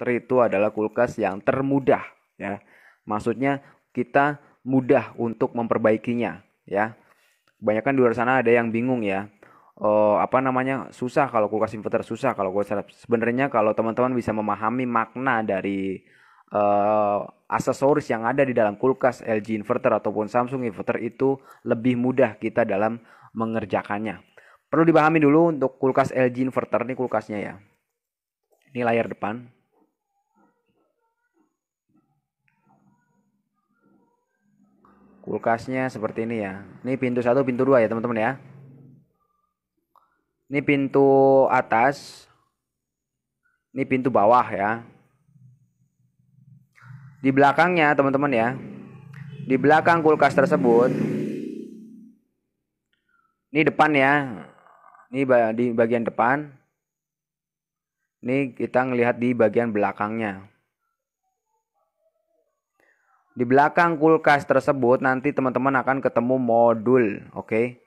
Water itu adalah kulkas yang termudah ya. Maksudnya kita mudah untuk memperbaikinya ya. Kebanyakan di luar sana ada yang bingung ya. Uh, apa namanya susah kalau kulkas inverter susah kalau kulkas sebenarnya kalau teman-teman bisa memahami makna dari uh, aksesoris yang ada di dalam kulkas LG inverter ataupun Samsung inverter itu lebih mudah kita dalam mengerjakannya perlu dipahami dulu untuk kulkas LG inverter ini kulkasnya ya ini layar depan kulkasnya seperti ini ya ini pintu satu pintu dua ya teman-teman ya ini pintu atas ini pintu bawah ya di belakangnya teman-teman ya di belakang kulkas tersebut ini depan ya ini di bagian depan ini kita melihat di bagian belakangnya di belakang kulkas tersebut nanti teman-teman akan ketemu modul, oke? Okay?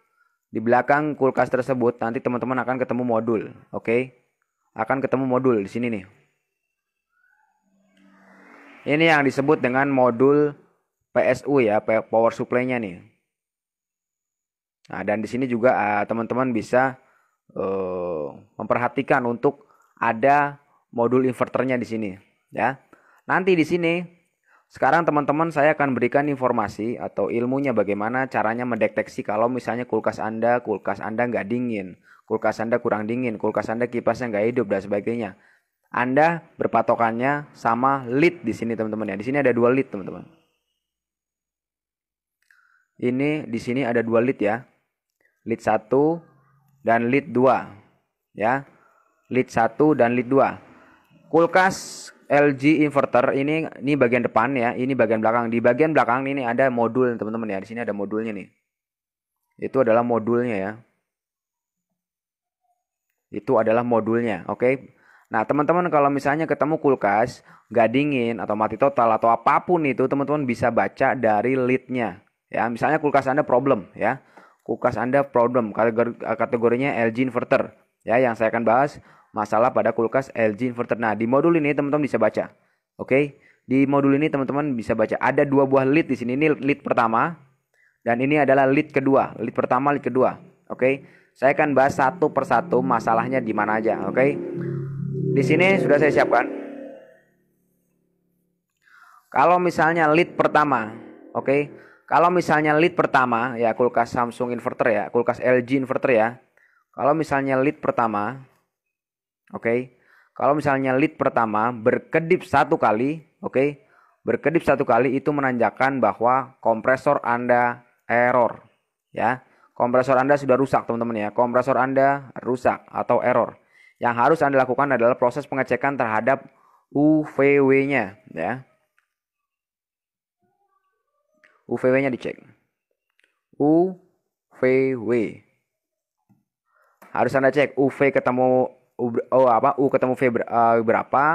Di belakang kulkas tersebut nanti teman-teman akan ketemu modul, oke? Okay? Akan ketemu modul di sini nih. Ini yang disebut dengan modul PSU ya, power supply-nya nih. Nah, dan di sini juga ah, teman-teman uh, bisa uh, memperhatikan untuk ada modul inverternya di sini ya. Nanti di sini sekarang teman-teman saya akan berikan informasi atau ilmunya bagaimana caranya mendeteksi kalau misalnya kulkas Anda, kulkas Anda nggak dingin, kulkas Anda kurang dingin, kulkas Anda kipasnya nggak hidup dan sebagainya. Anda berpatokannya sama lead di sini teman-teman ya. Di sini ada dua lead teman-teman. Ini di sini ada dua lead ya. Lead 1 dan lead 2 ya. Lead 1 dan lead 2. Kulkas LG inverter ini ini bagian depan ya, ini bagian belakang. Di bagian belakang ini ada modul teman-teman ya. Di sini ada modulnya nih. Itu adalah modulnya ya. Itu adalah modulnya, oke. Okay? Nah, teman-teman kalau misalnya ketemu kulkas nggak dingin atau mati total atau apapun itu, teman-teman bisa baca dari leadnya. Ya, misalnya kulkas Anda problem ya. Kulkas Anda problem kategorinya LG inverter ya yang saya akan bahas masalah pada kulkas LG inverter. Nah, di modul ini teman-teman bisa baca. Oke, okay? di modul ini teman-teman bisa baca ada dua buah lead di sini. Ini lead pertama dan ini adalah lead kedua. Lead pertama, lead kedua. Oke. Okay? Saya akan bahas satu persatu masalahnya di mana aja, oke? Okay? Di sini sudah saya siapkan. Kalau misalnya lead pertama, oke? Okay? Kalau misalnya lead pertama ya kulkas Samsung inverter ya, kulkas LG inverter ya. Kalau misalnya lead pertama, Oke. Okay? Kalau misalnya lead pertama berkedip satu kali, oke, okay? berkedip satu kali itu menanjakan bahwa kompresor Anda error, ya. Kompresor Anda sudah rusak, teman-teman ya. Kompresor Anda rusak atau error. Yang harus Anda lakukan adalah proses pengecekan terhadap UVW-nya, ya. UVW-nya dicek. UVW. Harus Anda cek UV ketemu U, oh apa U ketemu V ber, uh, berapa,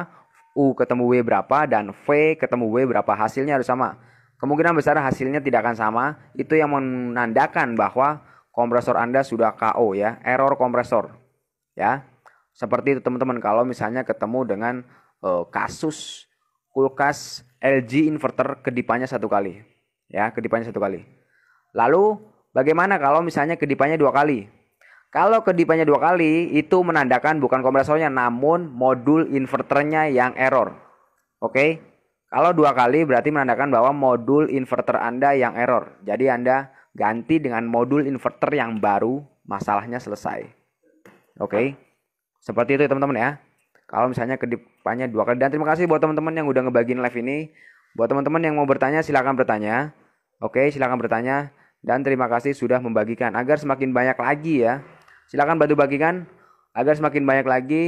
U ketemu W berapa dan V ketemu W berapa hasilnya harus sama. Kemungkinan besar hasilnya tidak akan sama. Itu yang menandakan bahwa kompresor Anda sudah KO ya, error kompresor. Ya. Seperti itu teman-teman kalau misalnya ketemu dengan uh, kasus kulkas LG inverter kedipannya satu kali. Ya, kedipannya satu kali. Lalu bagaimana kalau misalnya kedipannya dua kali? Kalau kedipannya dua kali, itu menandakan bukan kompresornya, namun modul inverternya yang error. Oke, kalau dua kali berarti menandakan bahwa modul inverter Anda yang error. Jadi Anda ganti dengan modul inverter yang baru, masalahnya selesai. Oke, seperti itu ya teman-teman ya. Kalau misalnya kedipannya dua kali dan terima kasih buat teman-teman yang udah ngebagiin live ini. Buat teman-teman yang mau bertanya silahkan bertanya. Oke, okay, silahkan bertanya dan terima kasih sudah membagikan agar semakin banyak lagi ya Silakan bantu bagikan agar semakin banyak lagi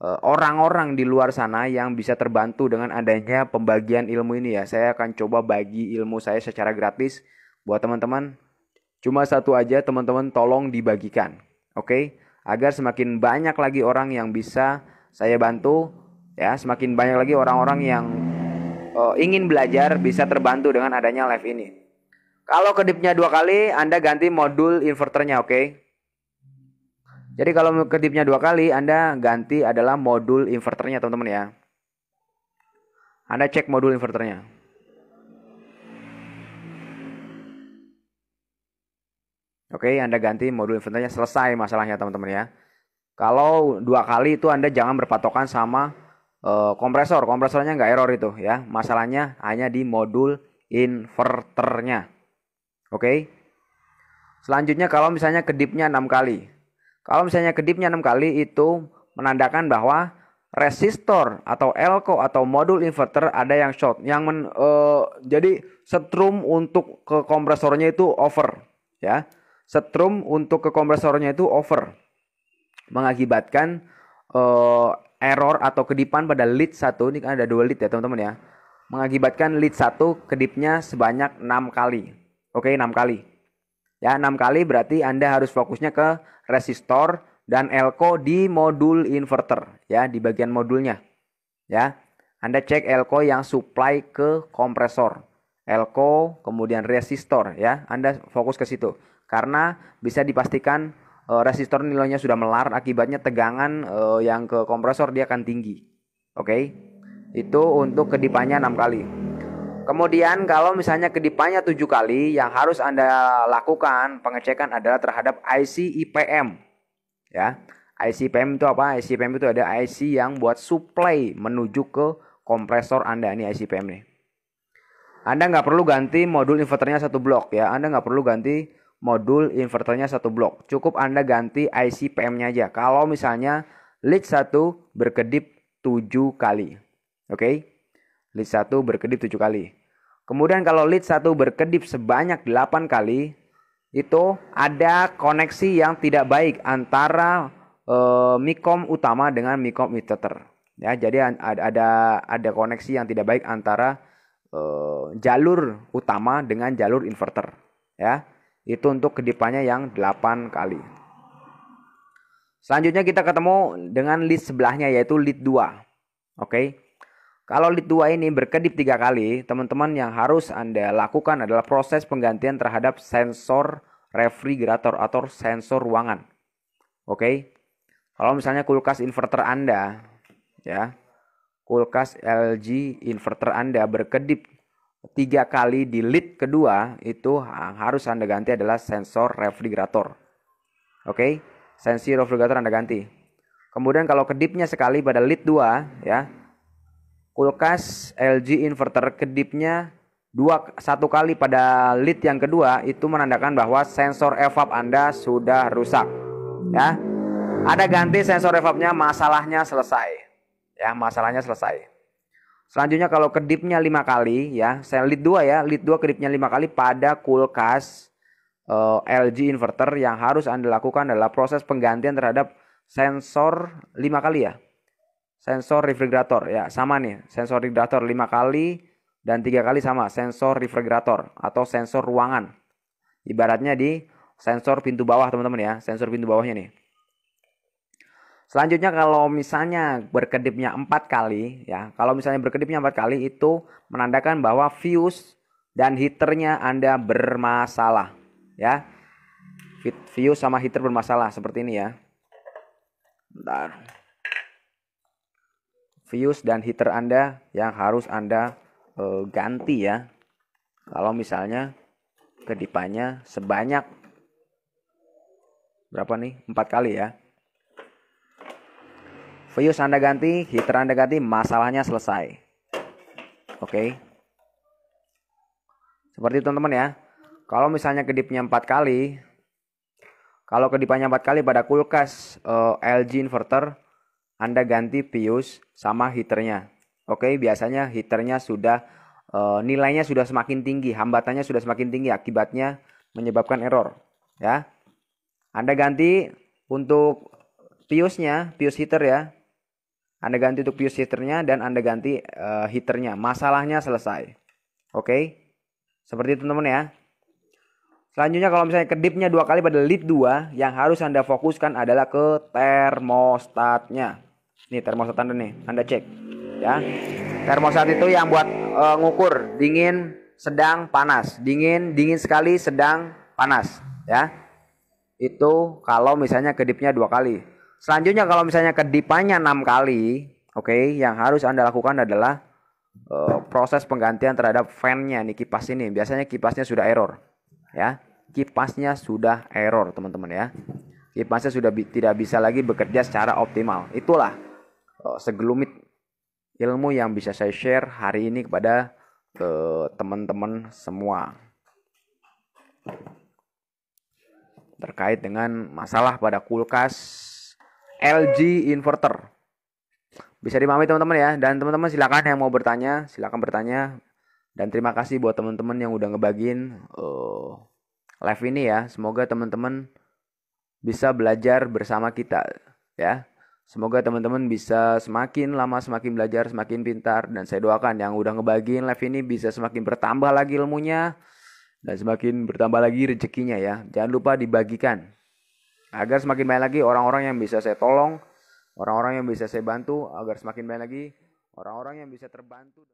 eh, orang-orang di luar sana yang bisa terbantu dengan adanya pembagian ilmu ini ya. Saya akan coba bagi ilmu saya secara gratis buat teman-teman. Cuma satu aja teman-teman tolong dibagikan. Oke? Okay? Agar semakin banyak lagi orang yang bisa saya bantu ya, semakin banyak lagi orang-orang yang uh, ingin belajar bisa terbantu dengan adanya live ini. Kalau kedipnya dua kali, Anda ganti modul inverternya, oke? Okay? Jadi kalau kedipnya dua kali, Anda ganti adalah modul inverternya teman-teman ya. Anda cek modul inverternya. Oke, Anda ganti modul inverternya selesai masalahnya teman-teman ya. Kalau dua kali itu Anda jangan berpatokan sama uh, kompresor, kompresornya nggak error itu ya. Masalahnya hanya di modul inverternya. Oke. Selanjutnya kalau misalnya kedipnya enam kali. Kalau misalnya kedipnya 6 kali itu menandakan bahwa resistor atau elko atau modul inverter ada yang short yang men, uh, jadi setrum untuk ke kompresornya itu over ya setrum untuk ke kompresornya itu over mengakibatkan uh, error atau kedipan pada lead 1 ini kan ada dua lead ya teman-teman ya mengakibatkan lead 1 kedipnya sebanyak 6 kali oke okay, 6 kali Ya, 6 kali berarti Anda harus fokusnya ke resistor dan elko di modul inverter ya, di bagian modulnya. Ya. Anda cek elko yang supply ke kompresor. Elko kemudian resistor ya. Anda fokus ke situ. Karena bisa dipastikan e, resistor nilainya sudah melar akibatnya tegangan e, yang ke kompresor dia akan tinggi. Oke. Okay? Itu untuk kedipannya 6 kali. Kemudian kalau misalnya kedipannya tujuh kali, yang harus Anda lakukan pengecekan adalah terhadap IC IPM. Ya, IC IPM itu apa? IC IPM itu ada IC yang buat supply menuju ke kompresor Anda. Ini IC IPM nih. Anda nggak perlu ganti modul inverternya satu blok ya. Anda nggak perlu ganti modul inverternya satu blok. Cukup Anda ganti IC PM-nya aja. Kalau misalnya lead 1 berkedip 7 kali. Oke. Okay? Lead 1 berkedip 7 kali. Kemudian kalau lead satu berkedip sebanyak 8 kali, itu ada koneksi yang tidak baik antara e, mikom utama dengan mikom meter Ya, jadi ada ada ada koneksi yang tidak baik antara e, jalur utama dengan jalur inverter, ya. Itu untuk kedipannya yang 8 kali. Selanjutnya kita ketemu dengan lead sebelahnya yaitu lead 2. Oke. Okay? Kalau lead 2 ini berkedip tiga kali, teman-teman yang harus Anda lakukan adalah proses penggantian terhadap sensor refrigerator atau sensor ruangan. Oke. Okay? Kalau misalnya kulkas inverter Anda ya, kulkas LG inverter Anda berkedip tiga kali di lead kedua itu harus Anda ganti adalah sensor refrigerator. Oke, okay? sensor refrigerator Anda ganti. Kemudian kalau kedipnya sekali pada lead 2 ya, kulkas LG inverter kedipnya dua satu kali pada lead yang kedua itu menandakan bahwa sensor evap Anda sudah rusak. Ya. Ada ganti sensor evapnya, masalahnya selesai. Ya, masalahnya selesai. Selanjutnya kalau kedipnya lima kali ya, saya lead dua ya, lead dua kedipnya lima kali pada kulkas uh, eh, LG inverter yang harus Anda lakukan adalah proses penggantian terhadap sensor lima kali ya sensor refrigerator ya sama nih sensor refrigerator lima kali dan tiga kali sama sensor refrigerator atau sensor ruangan ibaratnya di sensor pintu bawah teman-teman ya sensor pintu bawahnya nih Selanjutnya kalau misalnya berkedipnya empat kali ya, kalau misalnya berkedipnya empat kali itu menandakan bahwa fuse dan heaternya Anda bermasalah ya. Fuse sama heater bermasalah seperti ini ya. Bentar fuse dan heater Anda yang harus Anda uh, ganti ya. Kalau misalnya kedipannya sebanyak berapa nih? 4 kali ya. Fuse Anda ganti, heater Anda ganti, masalahnya selesai. Oke. Okay. Seperti itu teman-teman ya. Kalau misalnya kedipnya 4 kali, kalau kedipannya 4 kali pada kulkas uh, eh, LG inverter anda ganti pius sama heaternya. Oke, biasanya heaternya sudah e, nilainya sudah semakin tinggi, hambatannya sudah semakin tinggi, akibatnya menyebabkan error, ya. Anda ganti untuk piusnya, pius heater ya. Anda ganti untuk pius heaternya dan Anda ganti uh, heaternya. Masalahnya selesai. Oke. Seperti itu teman-teman ya. Selanjutnya kalau misalnya kedipnya dua kali pada lead 2, yang harus Anda fokuskan adalah ke termostatnya. Nih termostat Anda nih, Anda cek ya. Termostat itu yang buat uh, ngukur dingin, sedang, panas. Dingin, dingin sekali, sedang, panas, ya. Itu kalau misalnya kedipnya dua kali. Selanjutnya kalau misalnya kedipannya enam kali, oke, okay, yang harus Anda lakukan adalah uh, proses penggantian terhadap fan-nya nih kipas ini. Biasanya kipasnya sudah error, ya. Kipasnya sudah error, teman-teman ya. Kipasnya sudah bi tidak bisa lagi bekerja secara optimal. Itulah Eh, segelumit ilmu yang bisa saya share hari ini kepada eh, teman-teman semua terkait dengan masalah pada kulkas LG inverter. Bisa dimahami teman-teman ya. Dan teman-teman silakan yang mau bertanya, silakan bertanya. Dan terima kasih buat teman-teman yang udah ngebagiin uh, eh, live ini ya. Semoga teman-teman bisa belajar bersama kita ya. Semoga teman-teman bisa semakin lama semakin belajar, semakin pintar dan saya doakan yang udah ngebagiin live ini bisa semakin bertambah lagi ilmunya dan semakin bertambah lagi rezekinya ya. Jangan lupa dibagikan agar semakin banyak lagi orang-orang yang bisa saya tolong, orang-orang yang bisa saya bantu agar semakin banyak lagi orang-orang yang bisa terbantu